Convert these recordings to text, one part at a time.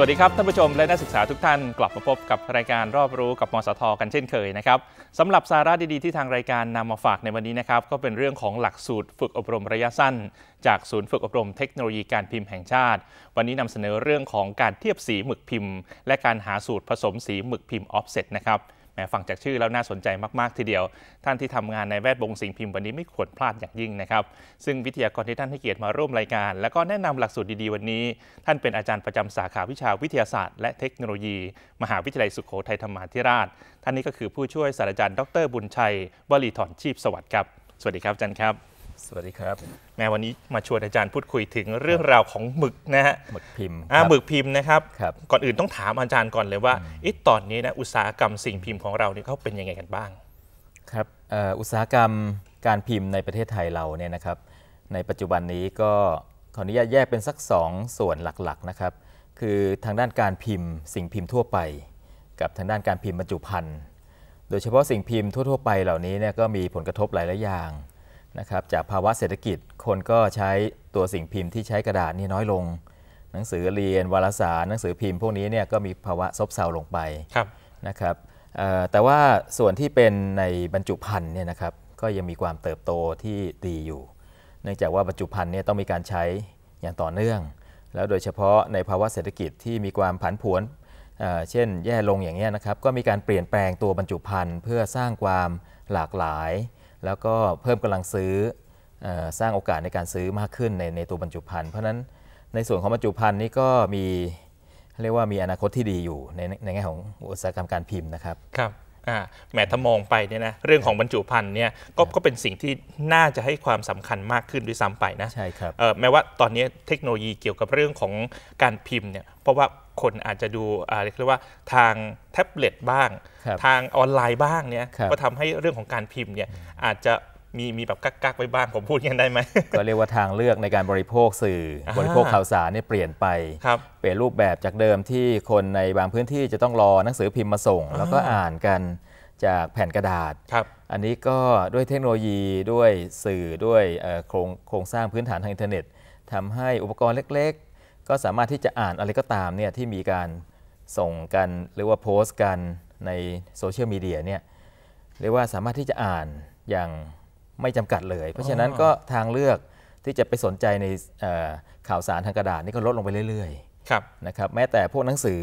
สวัสดีครับท่านผู้ชมและนักศึกษาทุกท่านกลับมาพบกับรายการรอบรู้กับมสทกันเช่นเคยนะครับสำหรับสาระดีๆ ที่ทางรายการนำมาฝากในวันนี้นะครับ ก็เป็นเรื่องของหลักสูตรฝึกอบรมระยะสั้น จากศูนย์ฝึกอบรมเทคโนโลยีการพิมพ์แห่งชาติ วันนี้นำเสนอเรื่องของการเทียบสีหมึกพิมพ์ และการหาสูตรผสมสีหมึกพิมพ์ออฟเซตนะครับฟังจากชื่อแล้วน่าสนใจมากๆทีเดียว ท่านที่ทำงานในแวดวงสิ่งพิมพ์วันนี้ไม่ควรพลาดอย่างยิ่งนะครับ ซึ่งวิทยากรที่ท่านให้เกียรติมาร่วมรายการ และก็แนะนำหลักสูตรดีๆวันนี้ ท่านเป็นอาจารย์ประจำสาขาวิชาวิทยาศาสตร์ และเทคโนโลยี มหาวิทยาลัยสุขโขทัยธรรมาธิราช ท่านนี้ก็คือผู้ช่วยศาสตราจารย์ดรบุญชัยวรีถอนชีพสวัสดิ์ครับสวัสดีครับอาจารย์ครับสวัสดีครับแม่วันนี้มาชวนอาจารย์พูดคุยถึงเรื่องราวของหมึกนะฮะหมึกพิมพ์อ่าหมึกพิมพ์นะครับ ก่อนอื่นต้องถามอาจารย์ก่อนเลยว่าอีตอนนี้นะอุตสาหกรรมสิ่งพิมพ์ของเราเนี่ยเขาเป็นยังไงกันบ้าง ครับอุตสาหกรรมการพิมพ์ในประเทศไทยเราเนี่ยนะครับในปัจจุบันนี้ก็ขออนุญาตแยกเป็นสัก 2 ส่วนหลักๆนะครับ คือทางด้านการพิมพ์ สิ่งพิมพ์ทั่วไป กับทางด้านการพิมพ์บรรจุภัณฑ์โดยเฉพาะสิ่งพิมพ์ทั่วๆไปเหล่านี้เนี่ยก็มีผลกระทบหลายๆอย่างนะครับจากภาวะเศรษฐกิจคนก็ใช้ตัวสิ่งพิมพ์ที่ใช้กระดาษนี่น้อยลง หนังสือเรียนวารสารหนังสือพิมพ์พวกนี้เนี่ยก็มีภาวะซบเซาลงไปนะครับแต่ว่าส่วนที่เป็นในบรรจุภัณฑ์เนี่ยนะครับก็ยังมีความเติบโตที่ดีอยู่ เนื่องจากว่าบรรจุภัณฑ์เนี่ยต้องมีการใช้อย่างต่อเนื่อง แล้วโดยเฉพาะในภาวะเศรษฐกิจที่มีความผันผวนเช่นแย่ลงอย่างนี้นะครับก็มีการเปลี่ยนแปลงตัวบรรจุภัณฑ์เพื่อสร้างความหลากหลายแล้วก็เพิ่มกำลังซื้อสร้างโอกาสในการซื้อมากขึ้นในในตัวบรรจุภัณฑ์เพราะฉะนั้นในส่วนของบรรจุภัณฑ์นี่ก็มีเรียกว่ามีอนาคตที่ดีอยู่ในในแง่ของอุตสาหกรรมการพิมพ์นะครับครับแหมถ้ามองไปเนี่ยนะเรื่องของบรรจุภัณฑ์เนี่ยก็ก็เป็นสิ่งที่น่าจะให้ความสำคัญมากขึ้นด้วยซ้ำไปนะใช่ครับแม้ว่าตอนนี้เทคโนโลยีเกี่ยวกับเรื่องของการพิมพ์เนี่ยเพราะว่าคนอาจจะดูอะไรเรียกว่าทางแท็บเล็ตบ้างทางออนไลน์บ้างเนี่ยก็ทำให้เรื่องของการพิมพ์เนี่ยอาจจะมีมีแบบกักๆไว้บ้าง ผมพูดกันได้ไหม ก็เรียกว่าทางเลือกในการบริโภคสื่อ บริโภคข่าวสารเนี่ยเปลี่ยนไป เปลี่ยนรูปแบบจากเดิมที่คนในบางพื้นที่จะต้องรอหนังสือพิมพ์มาส่งแล้วก็อ่านกันจากแผ่นกระดาษ อันนี้ก็ด้วยเทคโนโลยีด้วยสื่อด้วยโครงโครงสร้างพื้นฐานทางอินเทอร์เน็ตทำให้อุปกรณ์เล็กก็สามารถที่จะอ่านอะไรก็ตามเนี่ยที่มีการส่งกันหรือว่าโพสต์กันในโซเชียลมีเดียเนี่ยเรียกว่าสามารถที่จะอ่านอย่างไม่จำกัดเลย เพราะฉะนั้นก็ทางเลือกที่จะไปสนใจในข่าวสารทางกระดาษนี่ก็ลดลงไปเรื่อยๆนะครับแม้แต่พวกหนังสือ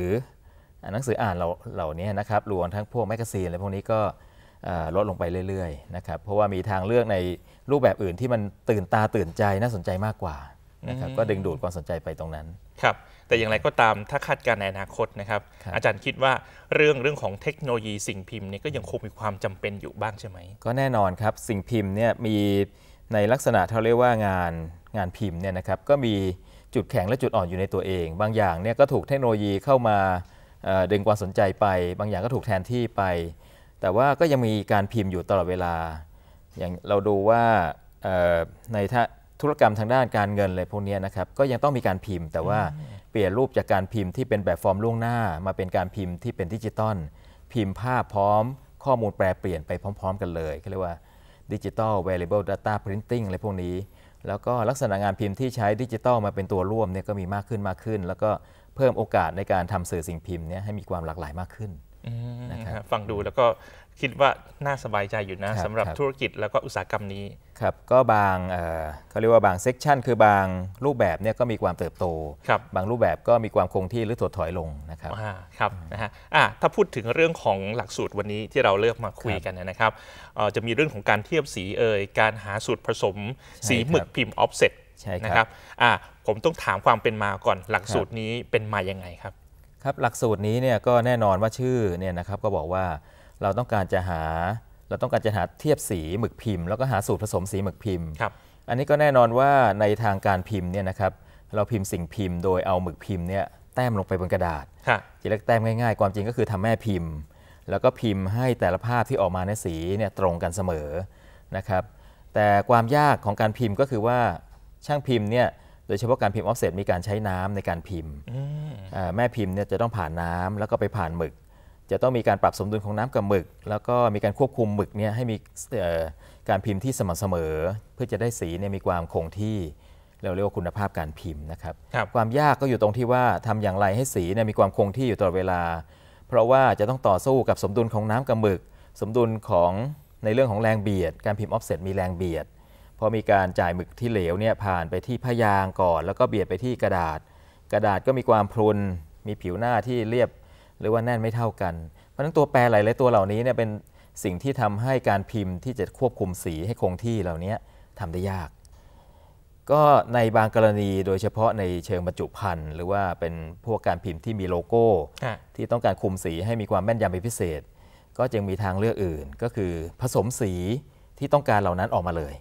หนังสืออ่านเาเหล่านี้นะครับรวมทั้งพวกแมกกาซีนอะไรพวกนี้ก็ลดลงไปเรื่อยๆนะครับเพราะว่ามีทางเลือกในรูปแบบอื่นที่มันตื่นตาตื่นใจน่าสนใจมากกว่านะครับก็ดึงดูดความสนใจไปตรงนั้น ครับ แต่อย่างไรก็ตามถ้าคาดการณ์ในอนาคตนะครับอาจารย์คิดว่าเรื่องเรื่องของเทคโนโลยีสิ่งพิมพ์นี่ก็ยังคงมีความจำเป็นอยู่บ้างใช่ไหม ก็แน่นอนครับ สิ่งพิมพ์เนี่ยมีในลักษณะทขาเรียกว่างานงานพิมพ์เนี่ยนะครับก็มีจุดแข็งและจุดอ่อนอยู่ในตัวเอง บางอย่างเนี่ยก็ถูกเทคโนโลยีเข้ามาดึงความสนใจไป บางอย่างก็ถูกแทนที่ไป แต่ว่าก็ยังมีการพิมพ์อยู่ตลอดเวลาอย่างเราดูว่าในถ้าธุรกรรมทางด้านการเงินอะไรพวกนี้นะครับ ก็ยังต้องมีการพิมพ์ แต่ว่าเปลี่ยนรูปจากการพิมพ์ที่เป็นแบบฟอร์มล่วงหน้า มาเป็นการพิมพ์ที่เป็นดิจิตอลพิมพ์ภาพพร้อมข้อมูลแปลเปลี่ยนไปพร้อม ๆ กันเลยเขาเรียกว่าดิจิตอลเว a r i a b l e Data Printing อะไรพวกนี้ แล้วก็ลักษณะงานพิมพ์ที่ใช้ดิจิตอลมาเป็นตัวร่วมเนี่ยก็มีมากขึ้นมากขึ้น แล้วก็เพิ่มโอกาสในการทำสื่อสิ่งพิมพ์เนี่ยให้มีความหลากหลายมากขึ้นนะครับฟังดูแล้วก็คิดว่าน่าสบายใจอยู่นะสำหรับธุรกิจแล้วก็อุตสาหกรรมนี้ครับก็บางเขาเรียกว่าบางเซกชันคือบางรูปแบบเนี่ยก็มีความเติบโตครับบางรูปแบบก็มีความคงที่หรือถดถอยลงนะครับครับนะฮะอ่ถ้าพูดถึงเรื่องของหลักสูตรวันนี้ที่เราเลือกมาคุยกันนะครับจะมีเรื่องของการเทียบสีเอ่ยการหาสูตรผสมสีหมึกพิมพ์ออฟเซ็ตนะครับอ่ผมต้องถามความเป็นมาก่อนหลักสูตรนี้เป็นมายังไงครับครับ หลักสูตรนี้เนี่ยก็แน่นอนว่าชื่อเนี่ยนะครับก็บอกว่าเราต้องการจะหาเราต้องการจะหาเทียบสีหมึกพิมพ์แล้วก็หาสูตรผสมสีหมึกพิมพ์ อันนี้ก็แน่นอนว่าในทางการพิมพ์เนี่ยนะครับเราพิมพ์สิ่งพิมพ์โดยเอาหมึกพิมพ์เนี่ยแต้มลงไปบนกระดาษทีแรกแต้มง่ายๆ ความจริงก็คือทำแม่พิมพ์ แล้วก็พิมพ์ให้แต่ละภาพที่ออกมาในสีเนี่ยตรงกันเสมอนะครับแต่ความยากของการพิมพ์ก็คือว่าช่างพิมพ์เนี่ยโดยเฉพาะการพิมพ์ออฟเซตมีการใช้น้ำในการพิมพ์แม่พิมพ์เนี่ยจะต้องผ่านน้ำแล้วก็ไปผ่านหมึกจะต้องมีการปรับสมดุลของน้ำกับหมึก แล้วก็มีการควบคุมหมึกเนี่ยให้มีการพิมพ์ที่สม่ำเสมอ เพื่อจะได้สีเนี่ยมีความคงที่เราเรียกว่าคุณภาพการพิมพ์นะครับคบความยากก็อยู่ตรงที่ว่าทำอย่างไรให้สีเนี่ยมีความคงที่อยู่ตลอดเวลา เพราะว่าจะต้องต่อสู้กับสมดุลของน้ำกับหมึก สมดุลของในเรื่องของแรงเบียด การพิมพ์ออฟเซตมีแรงเบียด พอมีการจ่ายหมึกที่เหลวเนี่ยผ่านไปที่ผ้ายางก่อนแล้วก็เบียดไปที่กระดาษ กระดาษก็มีความพรุนมีผิวหน้าที่เรียบหรือว่าแน่นไม่เท่ากัน เพราะฉะนั้นตัวแปรหลาย ๆ ตัวเหล่านี้เนี่ยเป็นสิ่งที่ทำให้การพิมพ์ที่จะควบคุมสีให้คงที่เหล่านี้ทำได้ยาก ก็ในบางกรณีโดยเฉพาะในเชิงบรรจุภัณฑ์หรือว่าเป็นพวกการพิมพ์ที่มีโลโก้ ที่ต้องการคุมสีให้มีความแม่นยำเป็นพิเศษ ก็จึงมีทางเลือกอื่น ก็คือผสมสีที่ต้องการเหล่านั้นออกมาเลย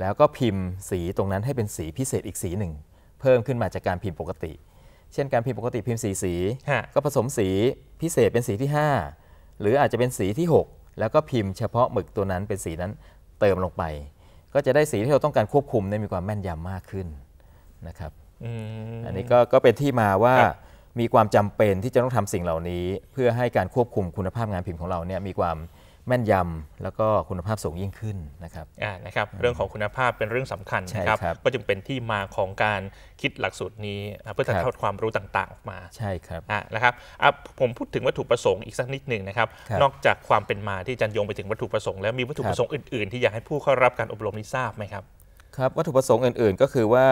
แล้วก็พิมพ์สีตรงนั้นให้เป็นสีพิเศษอีกสีหนึ่ง เพิ่มขึ้นมาจากการพิมพ์ปกติเช่นการพิมพ์ปกติพิมพ์สีสีก็ผสมสีพิเศษเป็นสีที่ 5 หรืออาจจะเป็นสีที่ 6 แล้วก็พิมพ์เฉพาะหมึกตัวนั้นเป็นสีนั้นเติมลงไป ก็จะได้สีที่เราต้องการควบคุมได้มีความแม่นยำมากขึ้นนะครับอันนี้ก็ก็เป็นที่มาว่ามีความจำเป็นที่จะต้องทำสิ่งเหล่านี้ เพื่อให้การควบคุมคุณภาพงานพิมพ์ของเราเนี่ยมีความแม่นยำแล้วก็คุณภาพสูงยิ่งขึ้นนะครับอ่านะครับเรื่องของคุณภาพเป็นเรื่องสำคัญนะครับ ก็จึงเป็นที่มาของการคิดหลักสูตรนี้ เพื่อถ่ายทอดความรู้ต่างๆออกมาใช่ครับอ่านะครับอ่ะผมพูดถึงวัตถุประสงค์อีกสักนิดหนึ่งนะครับ นอกจากความเป็นมาที่จันยงไปถึงวัตถุประสงค์แล้วมีวัตถุประสงค์อื่น ๆ ที่อยากให้ผู้เข้ารับการอบรมนี้ทราบไหมครับครับวัตถุประสงค์อื่นๆ ก็คือว่า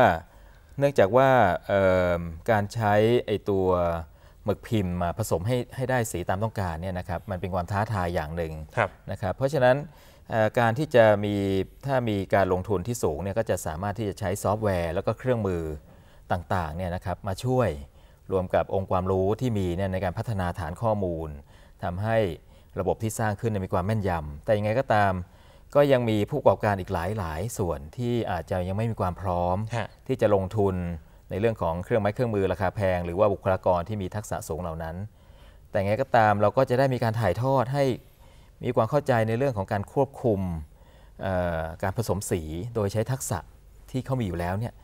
เนื่องจากว่าการใช้ไอตัวึกพิมพ์มาผสมให้ให้ได้สีตามต้องการเนี่ยนะครับมันเป็นความท้าทายอย่างหนึ่งนะครับเพราะฉะนั้นการที่จะมีถ้ามีการลงทุนที่สูงเนี่ยก็จะสามารถที่จะใช้ซอฟต์แวร์ แล้วก็เครื่องมือต่างๆเนี่ยนะครับ มาช่วยรวมกับองค์ความรู้ที่มีเนี่ยในการพัฒนาฐานข้อมูล ทำให้ระบบที่สร้างขึ้นมีความแม่นยำ แต่ยังไงก็ตามก็ยังมีผู้ประกอบการอีกหลายๆ ส่วนที่อาจจะยังไม่มีความพร้อม ที่จะลงทุนในเรื่องของเครื่องไม้เครื่องมือราคาแพง หรือว่าบุคลากรที่มีทักษะสูงเหล่านั้น แต่ไงก็ตามเราก็จะได้มีการถ่ายทอดให้มีความเข้าใจในเรื่องของการควบคุมการผสมสีโดยใช้ทักษะที่เขามีอยู่แล้วเนี่ย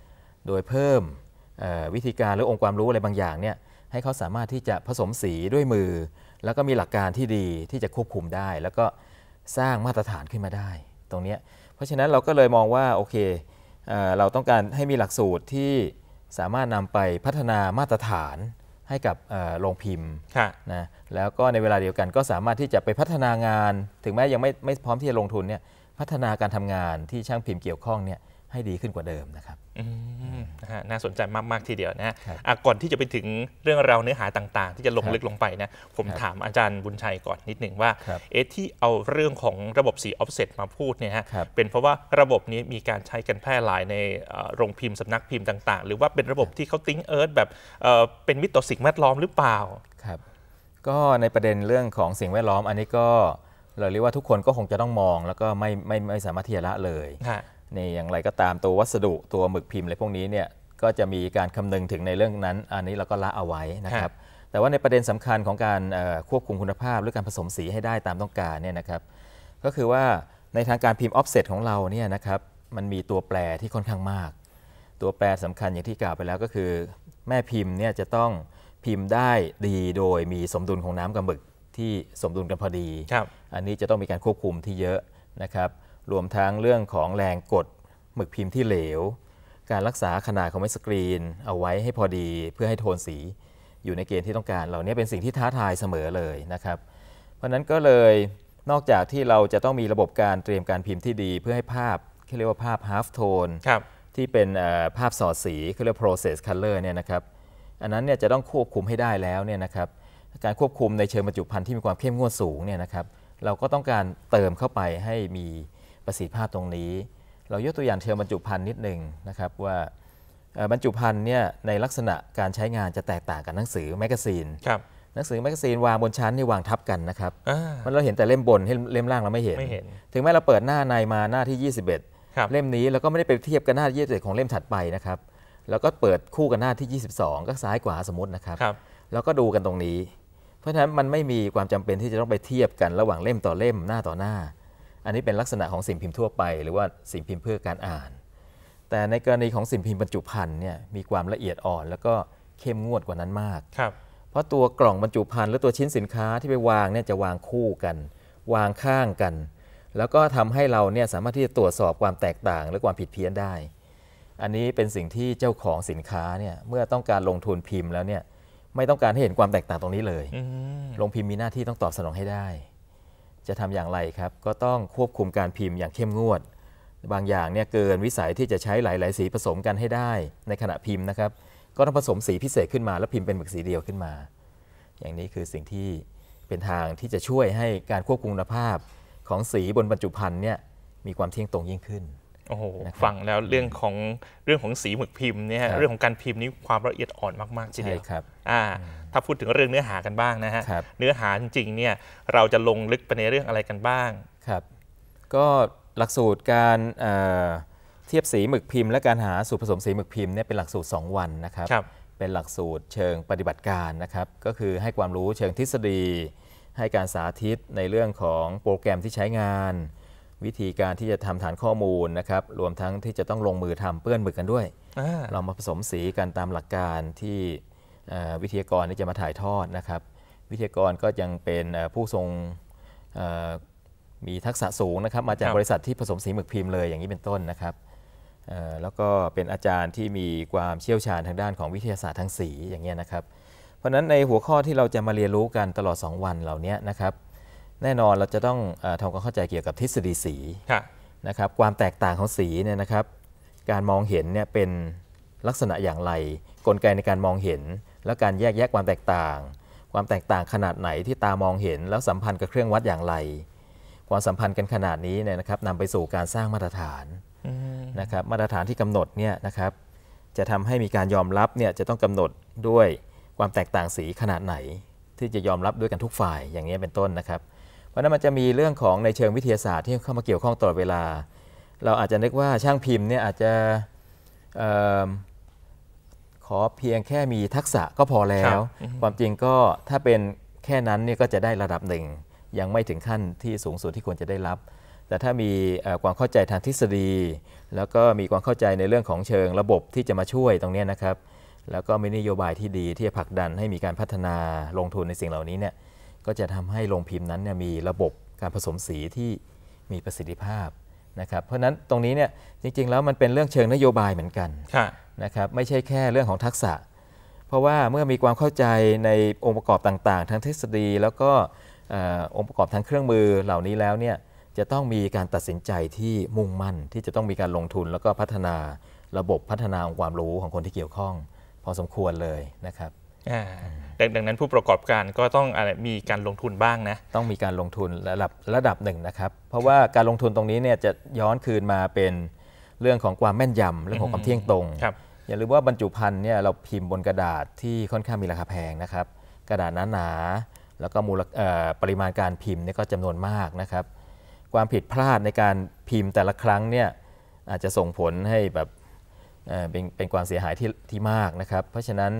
โดยเพิ่มวิธีการหรือองค์ความรู้อะไรบางอย่างเนี่ยให้เขาสามารถที่จะผสมสีด้วยมือ แล้วก็มีหลักการที่ดีที่จะควบคุมได้ แล้วก็สร้างมาตรฐานขึ้นมาได้ ตรงนี้ เพราะฉะนั้นเราก็เลยมองว่าโอเคเเราต้องการให้มีหลักสูตรที่สามารถนำไปพัฒนามาตรฐานให้กับโรงพิมพ์นะแล้วก็ในเวลาเดียวกันก็สามารถที่จะไปพัฒนางาน ถึงแม้ยังไม่ไม่พร้อมที่จะลงทุนเนี่ยพัฒนาการทำงานที่ช่างพิมพ์เกี่ยวข้องเนี่ยให้ดีขึ้นกว่าเดิมนะครับน่าสนใจมาก ๆ ทีเดียวนะฮะก่อนที่จะไปถึงเรื่องราวเนื้อหาต่างๆ ที่จะลงลึกลงไปนะผมถามอาจารย์บุญชัยก่อนนิดหนึ่งว่า เอที่เอาเรื่องของระบบสีออฟเซตมาพูดเนี่ยฮะเป็นเพราะว่าระบบนี้มีการใช้กันแพร่หลายในโรงพิมพ์สำนักพิมพ์ต่างๆ หรือว่าเป็นระบบที่เขาติ้งเอิร์ธแบบเป็นมิตรต่อสิ่งแวดล้อมหรือเปล่าครับก็ในประเด็นเรื่องของสิ่งแวดล้อมอันนี้ก็เราเรียกว่าทุกคนก็คงจะต้องมอง แล้วก็ไม่ไม่ไม่สามารถเทียจละเลยีนอย่างไรก็ตามตัววัสดุตัวหมึกพิมพ์อะไรพวกนี้เนี่ยก็จะมีการคำนึงถึงในเรื่องนั้น อันนี้เราก็ละเอาไว้นะครับ แต่ว่าในประเด็นสำคัญของการควบคุมคุณภาพ หรือการผสมสีให้ได้ตามต้องการเนี่ยนะครับ ก็คือว่าในทางการพิมพ์ออฟเซตของเราเนี่ยนะครับ มันมีตัวแปรที่ค่อนข้างมาก ตัวแปรสำคัญอย่างที่กล่าวไปแล้วก็คือ แม่พิมพ์เนี่ยจะต้องพิมพ์ได้ดีโดยมีสมดุลของน้ำกับหมึกที่สมดุลกันพอดีอันนี้จะต้องมีการควบคุมที่เยอะนะครับรวมทั้งเรื่องของแรงกดหมึกพิมพ์ที่เหลว การรักษาขนาดของไม้สกรีน เอาไว้ให้พอดีเพื่อให้โทนสีอยู่ในเกณฑ์ที่ต้องการ เหล่านี้เป็นสิ่งที่ท้าทายเสมอเลยนะครับ เพราะนั้นก็เลยนอกจากที่เราจะต้องมีระบบการเตรียมการพิมพ์ที่ดี เพื่อให้ภาพที่เรียกว่าภาพ half tone ที่เป็นภาพสอดสีเขาเรียก process color เนี่ยนะครับอันนั้นเนี่ยจะต้องควบคุมให้ได้แล้วเนี่ยนะครับการควบคุมในเชิงบรรจุภัณฑ์ที่มีความเข้มงวดสูงเนี่ยนะครับเราก็ต้องการเติมเข้าไปให้มีประสิทธิภาพตรงนี้เรายกตัวอย่างเชิงบรรจุภัณฑ์นิดหนึ่งนะครับ ว่าบรรจุภัณฑ์เนี่ยในลักษณะการใช้งานจะแตกต่างกับหนังสือแมกกาซีนครับหนังสือแมกกาซีนวางบนชั้นนี่วางทับกันนะครับมันเราเห็นแต่เล่มบนเล่มล่างเราไม่เห็น ถึงแม้เราเปิดหน้าในมาหน้าที่ 21 เล่มนี้เราก็ไม่ได้ไปเทียบกับหน้าที่21 ของเล่มถัดไปนะครับแล้วก็เปิดคู่กับหน้าที่ 22ก็ซ้ายขวาสมมตินะครับรบแล้วก็ดูกันตรงนี้ เพราะฉะนั้นมันไม่มีความจำเป็นที่จะต้องไปเทียบกันระหว่างเล่มต่อเล่มหน้าต่อหน้าอันนี้เป็นลักษณะของสิ่งพิมพ์ทั่วไปหรือว่าสิ่งพิมพ์เพื่อการอ่าน แต่ในกรณีของสิ่งพิมพ์บรรจุภัณฑ์เนี่ยมีความละเอียดอ่อนแล้วก็เข้มงวดกว่านั้นมากครับเพราะตัวกล่องบรรจุภัณฑ์หรือตัวชิ้นสินค้าที่ไปวางเนี่ยจะวางคู่กัน วางข้างกัน แล้วก็ทำให้เราเนี่ยสามารถที่จะตรวจสอบความแตกต่างและความผิดเพี้ยนได้ อันนี้เป็นสิ่งที่เจ้าของสินค้าเนี่ยเมื่อต้องการลงทุนพิมพ์แล้วเนี่ยไม่ต้องการให้เห็นความแตกต่างตรงนี้เลยลงพิมพ์มีหน้าที่ต้องตอบสนองให้ได้จะทำอย่างไรครับก็ต้องควบคุมการพิมพ์อย่างเข้มงวด บางอย่างเนี่ยเกินวิสัยที่จะใช้หลาย ๆ สีผสมกันให้ได้ในขณะพิมพ์นะครับก็ต้องผสมสีพิเศษขึ้นมาแล้วพิมพ์เป็นหมึกสีเดียวขึ้นมา อย่างนี้คือสิ่งที่เป็นทางที่จะช่วยให้การควบคุมคุณภาพ ของสีบนบรรจุภัณฑ์เนี่ยมีความเที่ยงตรงยิ่งขึ้นโอ้โหฟังแล้วเรื่องของเรื่องของสีหมึกพิมพ์เนี่ยเรื่องของการพิมพ์นี้ ความละเอียดอ่อนมากๆใช่ไหมครับอ่าถ้าพูดถึงเรื่องเนื้อหากันบ้างนะฮะ เนื้อหาจริงเนี่ยเราจะลงลึกไปในเรื่องอะไรกันบ้างครับก็หลักสูตรการเทียบสีหมึกพิมพ์และการหาสูตรผสมสีหมึกพิมพ์เนี่ยเป็นหลักสูตร2วันนะครับรบเป็นหลักสูตรเชิงปฏิบัติการนะครับ ก็คือให้ความรู้เชิงทฤษฎี ให้การสาธิตในเรื่องของโปรแกรมที่ใช้งานวิธีการที่จะทำฐานข้อมูลนะครับรวมทั้งที่จะต้องลงมือทำเปื้อนหมึกกันด้วยเรามาผสมสีกันตามหลักการที่วิทยากรที่จะมาถ่ายทอดนะครับ วิทยากรก็ยังเป็นผู้ทรงมีทักษะสูงนะครับมาจากบริษัทที่ผสมสีหมึกพิมพ์เลยอย่างนี้เป็นต้นนะครับแล้วก็เป็นอาจารย์ที่มีความเชี่ยวชาญทางด้านของวิทยาศาสตร์ทางสีอย่างเงี้ยนะครับ เพราะฉะนั้นในหัวข้อที่เราจะมาเรียนรู้กันตลอด 2 วันเหล่านี้นะครับแน่นอนเราจะต้องทำความเข้าใจเกี่ยวกับทฤษฎีสีนะครับ ความแตกต่างของสีเนี่ยนะครับ การมองเห็นเนี่ยเป็นลักษณะอย่างไร กลไกในการมองเห็น และการแยกแยะความแตกต่าง ความแตกต่างขนาดไหนที่ตามองเห็นแล้วสัมพันธ์กับเครื่องวัดอย่างไร ความสัมพันธ์กันขนาดนี้เนี่ยนะครับนำไปสู่การสร้างมาตรฐานนะครับมาตรฐานที่กำหนดเนี่ยนะครับ จะทำให้มีการยอมรับเนี่ยจะต้องกำหนดด้วยความแตกต่างสีขนาดไหน ที่จะยอมรับด้วยกันทุกฝ่ายอย่างนี้เป็นต้นนะครับราะนั้นมันจะมีเรื่องของในเชิงวิทยาศาสตร์ที่เข้ามาเกี่ยวข้องตลอดเวลา เราอาจจะนึกว่าช่างพิมพ์เนี่ยอาจจะออขอเพียงแค่มีทักษะก็พอแล้ว ความจริงก็ถ้าเป็นแค่นั้นเนี่ยก็จะได้ระดับหนึ่ง ยังไม่ถึงขั้นที่สูงสุดที่ควรจะได้รับ แต่ถ้ามีความเข้าใจทางทฤษฎี แล้วก็มีความเข้าใจในเรื่องของเชิงระบบที่จะมาช่วยตรงนี้นะครับ แล้วก็มีนโยบายที่ดีที่จะผลักดันให้มีการพัฒนาลงทุนในสิ่งเหล่านี้เนี่ยก็จะทำให้โรงพิมพ์นั้นเนี่ยมีระบบการผสมสีที่มีประสิทธิภาพนะครับ เพราะฉะนั้นตรงนี้เนี่ยจริงๆ แล้วมันเป็นเรื่องเชิงนโยบายเหมือนกันนะครับ ไม่ใช่แค่เรื่องของทักษะ เพราะว่าเมื่อมีความเข้าใจในองค์ประกอบต่างๆ ทั้งทฤษฎี แล้วก็องค์ประกอบทั้งเครื่องมือเหล่านี้แล้วเนี่ยจะต้องมีการตัดสินใจที่มุ่งมั่น ที่จะต้องมีการลงทุน แล้วก็พัฒนาระบบพัฒนาองค์ความรู้ของคนที่เกี่ยวข้อง พอสมควรเลยนะครับดังนั้นผู้ประกอบการก็ต้องมีการลงทุนบ้างนะ ต้องมีการลงทุนระดับระดับหนึ่งนะครับ เพราะว่าการลงทุนตรงนี้เนี่ยจะย้อนคืนมาเป็นเรื่องของความแม่นยำเรื่องของความเที่ยงตรง อย่าลืมว่าบรรจุภัณฑ์เนี่ยเราพิมพ์บนกระดาษที่ค่อนข้างมีราคาแพงนะครับ กระดาษหนาๆแล้วก็มูลปริมาณการพิมพ์เนี่ยก็จำนวนมากนะครับ ความผิดพลาดในการพิมพ์แต่ละครั้งเนี่ยอาจจะส่งผลให้แบบเป็นเป็นความเสียหายที่ที่มากนะครับ เพราะฉะนั้น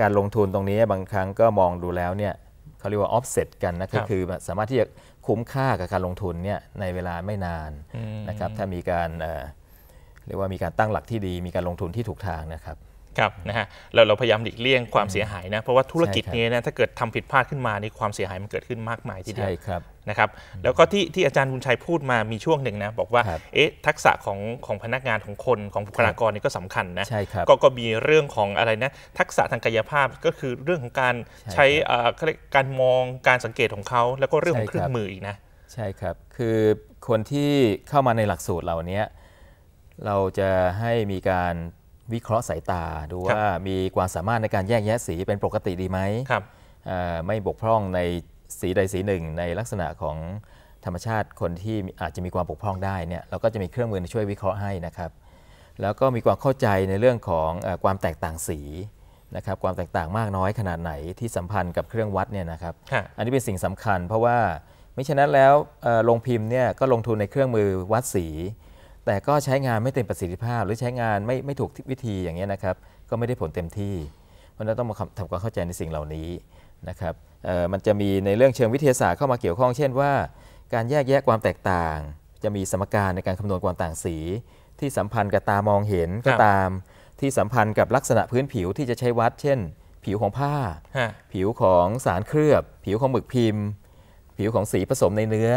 การลงทุนตรงนี้บางครั้งก็มองดูแล้วเนี่ยเขาเรียกว่า offset กันนะก็คือสามารถที่จะคุ้มค่ากับการลงทุนเนี่ยในเวลาไม่นานนะครับถ้ามีการเรียกว่ามีการตั้งหลักที่ดี มีการลงทุนที่ถูกทางนะครับครับนะฮะเราเราพยายามหลีกเลี่ยงความเสียหายนะเพราะว่าธุรกิจนี้นะถ้าเกิดทำผิดพลาดขึ้นมาในความเสียหายมันเกิดขึ้นมากมายทีเดียวใช่ครับนะครับแล้วก็ที่ที่อาจารย์บุญชัยพูดมามีช่วงหนึ่งนะบอกว่าเอ๊ะทักษะของของพนักงานของคนของบุคลากรนี่ก็สำคัญนะก็ก็มีเรื่องของอะไรนะทักษะทางกายภาพก็คือเรื่องของการใช้การมองการสังเกตของเขาแล้วก็เรื่องของเครื่องมืออีกนะใช่ครับคือคนที่เข้ามาในหลักสูตรเหล่านี้เราจะให้มีการวิเคราะห์สายตา ดูว่ามีความสามารถในการแยกแยะสีเป็นปกติดีไหมไม่บกพร่องในสีใดสีหนึ่งในลักษณะของธรรมชาติคนที่อาจจะมีความปกพร่องได้เนี่ยเราก็จะมีเครื่องมือช่วยวิเคราะห์ให้นะครับ แล้วก็มีความเข้าใจในเรื่องของความแตกต่างสีนะครับ ความแตกต่างมากน้อยขนาดไหนที่สัมพันธ์กับเครื่องวัดเนี่ยนะครับ อันนี้เป็นสิ่งสำคัญเพราะว่าไม่ฉะนั้นแล้วลงพิมพ์เนี่ยก็ลงทุนในเครื่องมือวัดสี แต่ก็ใช้งานไม่เต็มประสิทธิภาพ หรือใช้งานไม่ไม่ถูกวิธีอย่างเงี้ยนะครับ ก็ไม่ได้ผลเต็มที่ เพราะนั้นต้องมาทำความเข้าใจในสิ่งเหล่านี้นะครับมันจะมีในเรื่องเชิงวิทยาศาสตร์เข้ามาเกี่ยวข้องเช่นว่า การแยกแยะความแตกต่าง จะมีสมการในการคำนวณความต่างสี ที่สัมพันธ์กับตามองเห็นก็ตาม ที่สัมพันธ์กับลักษณะพื้นผิวที่จะใช้วัด เช่น ผิวของผ้าผิวของสารเคลือบ ผิวของหมึกพิมพ์ ผิวของสีผสมในเนื้อ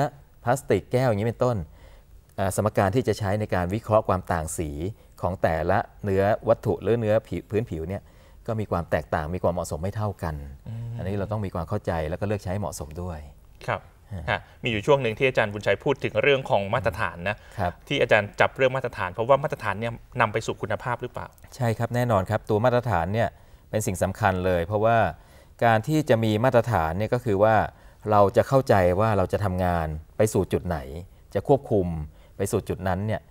พลาสติกแก้วอย่างนี้เป็นต้นสมการที่จะใช้ในการวิเคราะห์ความต่างสีของแต่ละเนื้อวัตถุหรือเนื้อผิพื้นผิวเนี่ยก็มีความแตกต่างมีความเหมาะสมไม่เท่ากัน อันนี้เราต้องมีความเข้าใจแล้วก็เลือกใช้เหมาะสมด้วย ครับมีอยู่ช่วงหนึ่งที่อาจารย์บุญชัยพูดถึงเรื่องของมาตรฐานนะที่อาจารย์จับเรื่องมาตรฐานเพราะว่ามาตรฐานเนี่ยนำไปสู่คุณภาพหรือเปล่า ใช่ครับ แน่นอนครับตัวมาตรฐานเนี่ยเป็นสิ่งสำคัญเลย เพราะว่าการที่จะมีมาตรฐานเนี่ยก็คือว่า เราจะเข้าใจว่าเราจะทำงานไปสู่จุดไหน จะควบคุมไปสู่จุดนั้นเนี่ย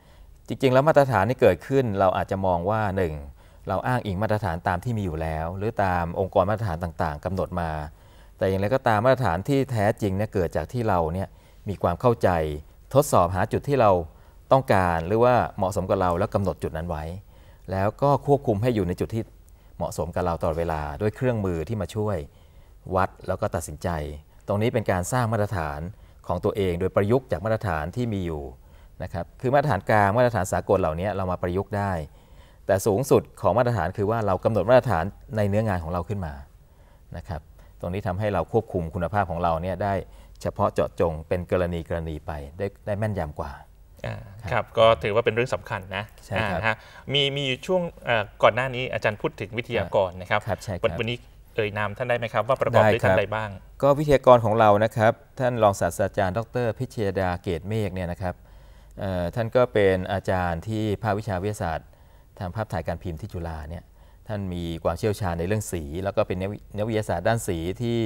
จริง ๆแล้วมาตรฐานที่เกิดขึ้นเราอาจจะมองว่า1เราอ้างอิงมาตรฐานตามที่มีอยู่แล้ว หรือตามองค์กรมาตรฐานต่างๆ กำหนดมา แต่อย่างไรก็ตามมาตรฐานที่แท้จริงเนี่ยเกิดจากที่เราเนี่ยมีความเข้าใจ ทดสอบหาจุดที่เราต้องการหรือว่าเหมาะสมกับเราแล้วกำหนดจุดนั้นไว้ แล้วก็ควบคุมให้อยู่ในจุดที่ เหมาะสมกับเราตลอดเวลาด้วยเครื่องมือที่มาช่วย วัดแล้วก็ตัดสินใจ ตรงนี้เป็นการสร้างมาตรฐานของตัวเอง โดยประยุกต์จากมาตรฐานที่มีอยู่นะครับคือมาตรฐานกลางมาตรฐานสากลเหล่านี้เรามาประยุกต์ได้แต่สูงสุดของมาตรฐานคือว่าเรากำหนดมาตรฐานในเนื้องานของเราขึ้นมานะครับตรงนี้ทำให้เราควบคุมคุณภาพของเราเนี่ยได้เฉพาะเจาะจงเป็นกรณีกรณีไปได้ได้แม่นยำกว่าครับก็ถือว่าเป็นเรื่องสำคัญนะใช่ครับมีมีช่วงก่อนหน้านี้อาจารย์พูดถึงวิทยากรนะครับครับใช่ครับวันนี้เอ่ยนามท่านได้ไหมครับว่าประกอบด้วยท่านใดบ้าง ก็วิทยากรของเรานะครับท่านรองศาสตราจารย์ ดรพิเชยดาเกตเมฆเนี่ยนะครับท่านก็เป็นอาจารย์ที่ภาควิชาวิทยาศาสตร์ทางภาพถ่ายการพิมพ์ที่จุฬาเนี่ยท่านมีความเชี่ยวชาญในเรื่องสี แล้วก็เป็นนักวิทยาศาสตร์ด้านสีที่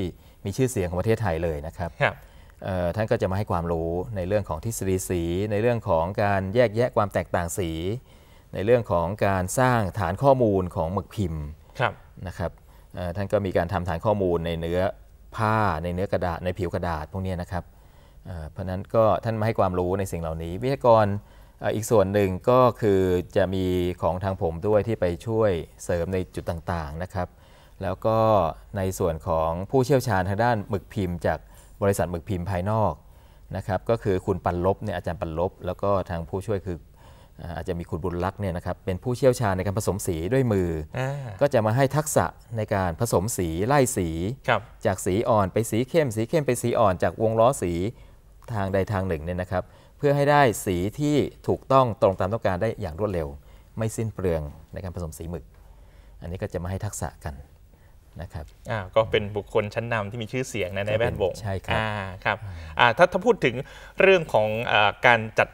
มีชื่อเสียงของประเทศไทยเลยนะครับท่านก็จะมาให้ความรู้ในเรื่องของทฤษฎีสี ในเรื่องของการแยกแยะความแตกต่างสี ในเรื่องของการสร้างฐานข้อมูลของหมึกพิมพ์นะครับท่านก็มีการทำฐานข้อมูลในเนื้อผ้าในเนื้อกระดาษในผิวกระดาษพวกนี้นะครับเพราะนั้นก็ท่านมาให้ความรู้ในสิ่งเหล่านี้ วิทยากรอีกส่วนหนึ่งก็คือจะมีของทางผมด้วยที่ไปช่วยเสริมในจุดต่างๆนะครับ แล้วก็ในส่วนของผู้เชี่ยวชาญทางด้านหมึกพิมพ์จากบริษัทหมึกพิมพ์ภายนอกนะครับ ก็คือคุณปันลบเนี่ยอาจารย์ปันลบ แล้วก็ทางผู้ช่วยคือ อาจจะมีคุณบุญรักษ์เนี่ยนะครับ เป็นผู้เชี่ยวชาญในการผสมสีด้วยมืออก็จะมาให้ทักษะในการผสมสีไล่สี จากสีอ่อนไปสีเข้มสีเข้มไปสีอ่อนจากวงล้อสีทางใดทางหนึ่งเนี่ยนะครับเพื่อให้ได้สีที่ถูกต้องตรงตามต้องการได้อย่างรวดเร็ว ไม่สิ้นเปลืองในการผสมสีหมึก อันนี้ก็จะมาให้ทักษะกันนะครับอ่าก็เป็นบุคคลชั้นนำที่มีชื่อเสียงนในแวดวงใช่ครับอ่าครับอ่าถ้าถ้าพูดถึงเรื่องของอการจัด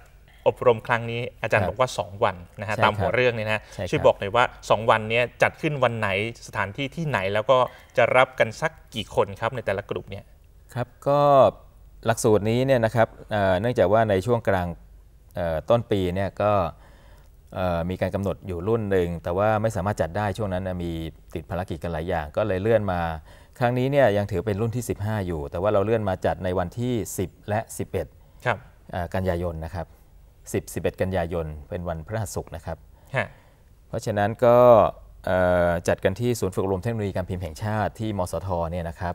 อบรมครั้งนี้ อาจารย์บอกว่า 2 วันนะฮะตามหัวเรื่องเนี่ยนะช่วยบอกหน่อยว่า 2 วันนี้จัดขึ้นวันไหนสถานที่ที่ไหนแล้วก็จะรับกันสักกี่คนครับในแต่ละกลุ่มเนี่ยครับก็หลักสูตรนี้เนี่ยนะครับเนื่องจากว่าในช่วงกลางต้นปีเนี่ยก็มีการกำหนดอยู่รุ่นหนึ่ง แต่ว่าไม่สามารถจัดได้ช่วงนั้นมีติดภารกิจกันหลายอย่าง ก็เลยเลื่อนมา ครั้งนี้เนี่ยยังถือเป็นรุ่นที่15อยู่ แต่ว่าเราเลื่อนมาจัดในวันที่ 10 และ 11ครับกันยายนนะครับ10 11 กันยายนเป็นวันพระศุกร์นะครับเพราะฉะนั้นก็จัดกันที่ศูนย์ฝึกอบรมเทคโนโลยีการพิมพ์แห่งชาติที่มสทเนี่ยนะครับ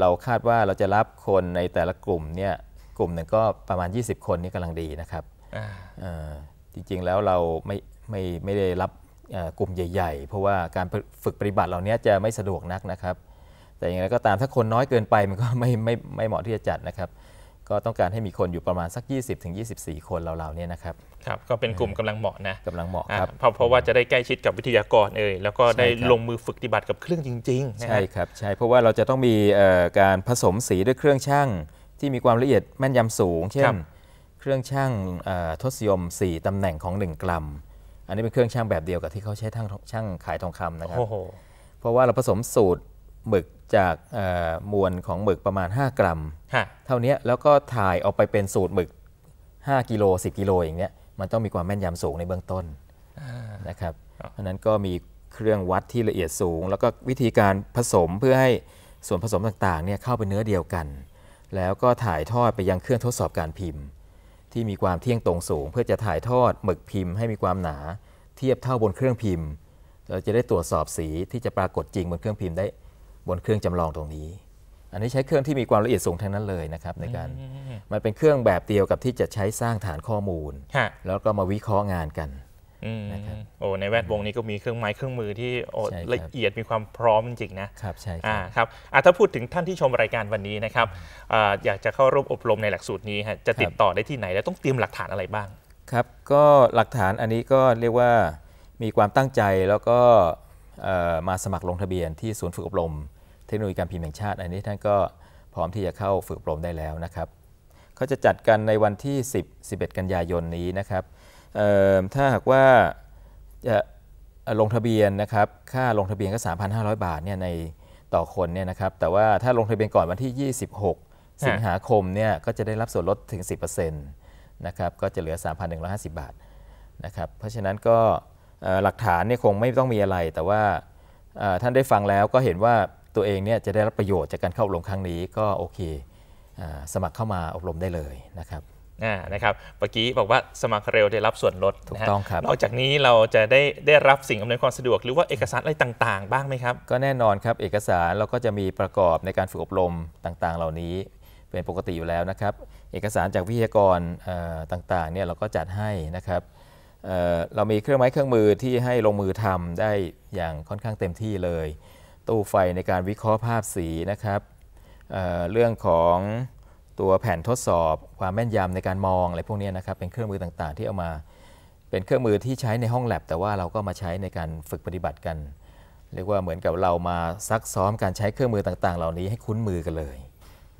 เราคาดว่าเราจะรับคนในแต่ละกลุ่มเนี่ยกลุ่มหนึ่งก็ประมาณ 20 คนนี่กำลังดีนะครับ จริงๆแล้วเราไม่ไม่ไม่ได้รับกลุ่มใหญ่ ๆ เพราะว่าการฝึกปฏิบัติเหล่านี้จะไม่สะดวกนักนะครับ แต่อย่างไรก็ตามถ้าคนน้อยเกินไปมันก็ไม่ไม่ไม่เหมาะที่จะจัดนะครับก็ต้องการให้มีคนอยู่ประมาณสัก 20-24 คนเราๆเนี่ยนะครับครับก็เป็นกลุ่มกำลังเหมาะนะกำลังเหมาะครับเพราะเพราะว่าจะได้ใกล้ชิดกับวิทยากรเอ่ยแล้วก็ได้ลงมือฝึกปฏิบัติกับเครื่องจริงๆใช่ครับใช่เพราะว่าเราจะต้องมีการผสมสีด้วยเครื่องช่างที่มีความละเอียดแม่นยำสูงเช่นเครื่องช่างทศยม 4 ตำแหน่งของ 1กรัม อันนี้เป็นเครื่องช่างแบบเดียวกับที่เขาใช้ทั้งช่างขายทองคำนะครับเพราะว่าเราผสมสูตรหมึกจากมวลของหมึกประมาณ 5 กรัม เท่านี้แล้วก็ถ่ายออกไปเป็นสูตรหมึก5กิโล10กิโลอย่างเนี้ยมันต้องมีความแม่นยำสูงในเบื้องต้นนะครับเพราะนั้นก็มีเครื่องวัดที่ละเอียดสูง แล้วก็วิธีการผสมเพื่อให้ส่วนผสมต่างๆเนี่ยเข้าเป็นเนื้อเดียวกัน แล้วก็ถ่ายทอดไปยังเครื่องทดสอบการพิมพ์ ที่มีความเที่ยงตรงสูง เพื่อจะถ่ายทอดหมึกพิมพ์ให้มีความหนาเทียบเท่าบนเครื่องพิมพ์เราจะได้ตรวจสอบสีที่จะปรากฏจริงบนเครื่องพิมพ์ได้บนเครื่องจำลองตรงนี้ อันนี้ใช้เครื่องที่มีความละเอียดสูงทั้งนั้นเลยนะครับในการ มันเป็นเครื่องแบบเดียวกับที่จะใช้สร้างฐานข้อมูล แล้วก็มาวิเคราะห์งานกันโอ้ ในแวดวงนี้ก็มีเครื่องไม้เครื่องมือที่ละเอียดมีความพร้อมจริงๆนะ ครับ ใช่ครับถ้าพูดถึงท่านที่ชมรายการวันนี้นะครับอยากจะเข้าร่วมอบรมในหลักสูตรนี้ จะติดต่อได้ที่ไหนและต้องเตรียมหลักฐานอะไรบ้าง ครับ ก็หลักฐานอันนี้ก็เรียกว่ามีความตั้งใจ แล้วก็มาสมัครลงทะเบียนที่ศูนย์ฝึกอบรมทคโนโลยีการพิมพ์แห่งชาติอันนี้ท่านก็พร้อมที่จะเข้าฝึกอบรมได้แล้วนะครับเขาจะจัดกันในวันที่ 10 11 กันยายนนี้นะครับถ้าหากว่าจะลงทะเบียนนะครับ ค่าลงทะเบียนก็ 3,500 บาทเนี่ยในต่อคนเนี่ยนะครับ แต่ว่าถ้าลงทะเบียนก่อนวันที่ 26 สิงหาคมเนี่ยก็จะได้รับส่วนลดถึง 10%นะครับ ก็จะเหลือ 3,150 บาทนะครับ เพราะฉะนั้นก็หลักฐานเนี่ยคงไม่ต้องมีอะไร แต่ว่าท่านได้ฟังแล้วก็เห็นว่าตัวเองเนี่ยจะได้รับประโยชน์จากการเข้าอบรมครั้งนี้ก็โอเคอสมัครเข้ามาอบรมได้เลย นะครับนะครับเมื่อกี้บอกว่าสมัครเร็วได้รับส่วนลดถูกต้องครับนอกจากนี้เราจะได้ได้รับสิ่งอำนวยความสะดวกหรือว่าเอกสารอะไรต่างๆบ้างไหมครับ ก็แน่นอนครับ เอกสารเราก็จะมีประกอบในการฝึกอบรมต่างๆเหล่านี้เป็นปกติอยู่แล้วนะครับเอกสารจากวิทยากรต่างๆเนี่ยเราก็จัดให้นะครับเเรามีเครื่องไม้เครื่องมือที่ให้ลงมือทำได้อย่างค่อนข้างเต็มที่เลยตู้ไฟในการวิเคราะห์ภาพสีนะครับเเรื่องของตัวแผ่นทดสอบ ความแม่นยำในการมองอะไรพวกนี้นะครับเป็นเครื่องมือต่างๆ ที่เอามาเป็นเครื่องมือที่ใช้ในห้องแลบแต่ว่าเราก็มาใช้ในการฝึกปฏิบัติกัน เรียกว่าเหมือนกับเรามาซักซ้อมการใช้เครื่องมือต่างๆ เหล่านี้ให้คุ้นมือกันเลย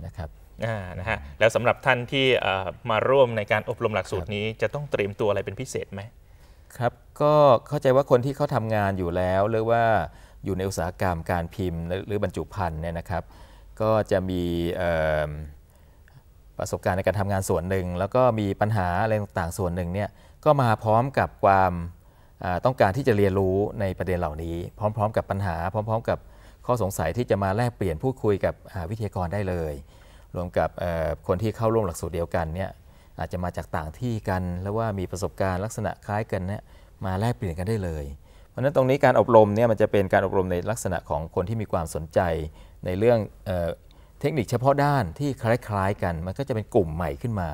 นะครับอ่า นะฮะแล้วสำหรับท่านที่มาร่วมในการอบรมหลักสูตรนี้จะต้องเตรียมตัวอะไรเป็นพิเศษไหมครับก็เข้าใจว่าคนที่เขาทำงานอยู่แล้วหรือว่าอยู่ในอุตสาหกรรมการพิมพ์หรือบรรจุภัณฑ์เนี่ยนะครับก็จะมีประสบการณ์ในการทำงานส่วนหนึ่งแล้วก็มีปัญหาอะไรต่างๆส่วนหนึ่งเนี่ยก็มาพร้อมกับความต้องการที่จะเรียนรู้ในประเด็นเหล่านี้ พร้อม ๆ กับปัญหาพร้อม ๆ กับข้อสงสัยที่จะมาแลกเปลี่ยนพูดคุยกับวิทยากรได้เลย รวมกับคนที่เข้าร่วมหลักสูตรเดียวกันเนี่ยอาจจะมาจากต่างที่กันแล้วว่ามีประสบการณ์ลักษณะคล้ายกันเนี่ยมาแลกเปลี่ยนกันได้เลยเพราะนั้นตรงนี้การอบรมเนี่ยมันจะเป็นการอบรมในลักษณะของคนที่มีความสนใจ ในเรื่องเทคนิคเฉพาะด้านที่คล้ายๆกันมันก็จะเป็นกลุ่มใหม่ขึ้นมา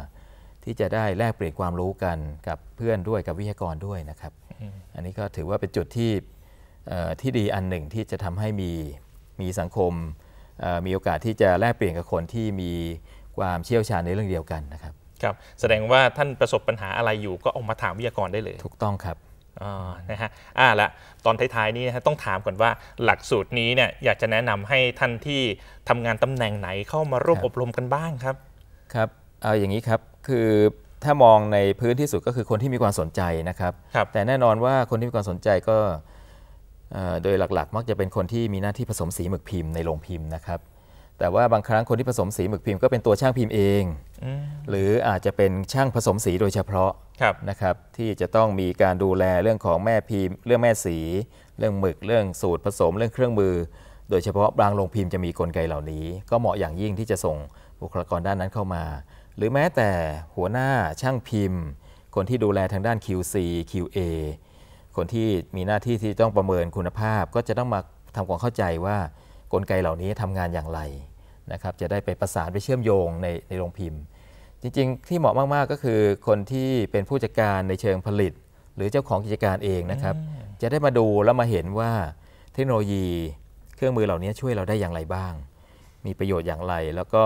ที่จะได้แลกเปลี่ยนความรู้กันกับเพื่อนด้วยกับวิทยากรด้วยนะครับ อันนี้ก็ถือว่าเป็นจุดที่ที่ดีอันหนึ่งที่จะทำให้มีมีสังคมมีโอกาสที่จะแลกเปลี่ยนกับคนที่มีความเชี่ยวชาญในเรื่องเดียวกันนะครับครับแสดงว่าท่านประสบปัญหาอะไรอยู่ก็ออกมาถามวิทยากรได้เลย ถูกต้องครับอ๋อนะฮะอ่าละตอนท้าย ๆนี้ฮะ ต้องถามก่อนว่า หลักสูตรนี้เนี่ย อยากจะแนะนำให้ท่านที่ทำงานตำแหน่งไหนเข้ามาร่วมอบรมกันบ้างครับ ครับ เอาอย่างนี้ครับ คือถ้ามองในพื้นที่สุดก็คือคนที่มีความสนใจนะครับครับแต่แน่นอนว่าคนที่มีความสนใจก็ โดยหลักๆ มักจะเป็นคนที่มีหน้าที่ผสมสีหมึกพิมพ์ในโรงพิมพ์นะครับแต่ว่าบางครั้งคนที่ผสมสีหมึกพิมพ์ก็เป็นตัวช่างพิมพ์เอง หรืออาจจะเป็นช่างผสมสีโดยเฉพาะนะครับ ที่จะต้องมีการดูแลเรื่องของแม่พิมพ์ เรื่องแม่สี เรื่องหมึกเรื่องสูตรผสมเรื่องเครื่องมือ โดยเฉพาะบางโรงพิมพ์จะมีกลไกเหล่านี้ ก็เหมาะอย่างยิ่งที่จะส่งบุคลากรด้านนั้นเข้ามา หรือแม้แต่หัวหน้าช่างพิมพ์ คนที่ดูแลทางด้าน QC QA คนที่มีหน้าที่ที่ต้องประเมินคุณภาพ ก็จะต้องมาทำความเข้าใจว่ากลไกเหล่านี้ทำงานอย่างไรนะครับ จะได้ไปประสานไปเชื่อมโยงในในโรงพิมพ์ จริงๆที่เหมาะมากๆก็คือคนที่เป็นผู้จัดการในเชิงผลิต หรือเจ้าของกิจการเองนะครับ จะได้มาดูแล้วมาเห็นว่าเทคโนโลยีเครื่องมือเหล่านี้ช่วยเราได้อย่างไรบ้าง มีประโยชน์อย่างไร แล้วก็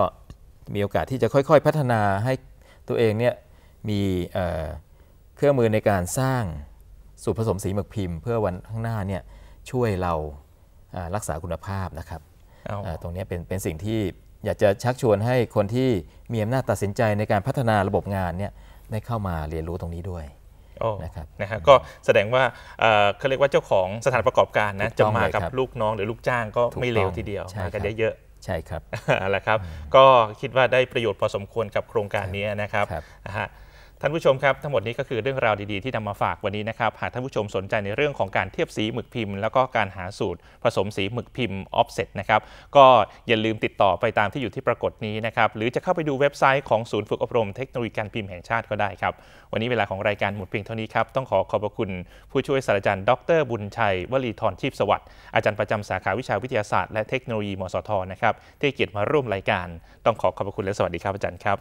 มีโอกาสที่จะค่อยๆพัฒนาให้ตัวเองเนี่ยมีเครื่องมือในการสร้างสูตรผสมสีหมึกพิมพ์ เพื่อวันข้างหน้าเนี่ยช่วยเรารักษาคุณภาพนะครับตรงนี้เป็นเป็นสิ่งที่อยากจะชักชวนให้คนที่มีอำนาจตัดสินใจในการพัฒนาระบบงานเนี่ยได้เข้ามาเรียนรู้ตรงนี้ด้วยนะครับนะฮะก็แสดงว่าเขาเรียกว่าเจ้าของสถานประกอบการนะจะมากับลูกน้องหรือลูกจ้างก็ไม่เลวทีเดียวมากันเยอะใช่ครับแลไรครับ ก็คิดว่าได้ประโยชน์พอสมควรกับโครงการนี้นะครับนะฮะท่านผู้ชมครับ ทั้งหมดนี้ก็คือเรื่องราวดีๆที่นำมาฝากวันนี้นะครับหากท่านผู้ชมสนใจในเรื่องของการเทียบสีหมึกพิมพ์แล้วก็การหาสูตรผสมสีหมึกพิมพ์ออฟเซตนะครับก็อย่าลืมติดต่อไปตามที่อยู่ที่ปรากฏนี้นะครับหรือจะเข้าไปดูเว็บไซต์ของศูนย์ฝึกอบรมเทคโนโลยีการพิมพ์แห่งชาติก็ได้ครับวันนี้เวลาของรายการหมดเพียงเท่านี้ครับต้องขอขอบพระคุณ ผู้ช่วยศาสตราจารย์ดรบุญชัยวลีทรชีพสวัสดิ์อาจารย์ประจำสาขาวิชาวิทยาศาสตร์และเทคโนโลยี มสทนะครับที่เกียรติมาร่วมรายการ ต้องขอขอบพระคุณและสวัสดีครับอาจารย์ครับ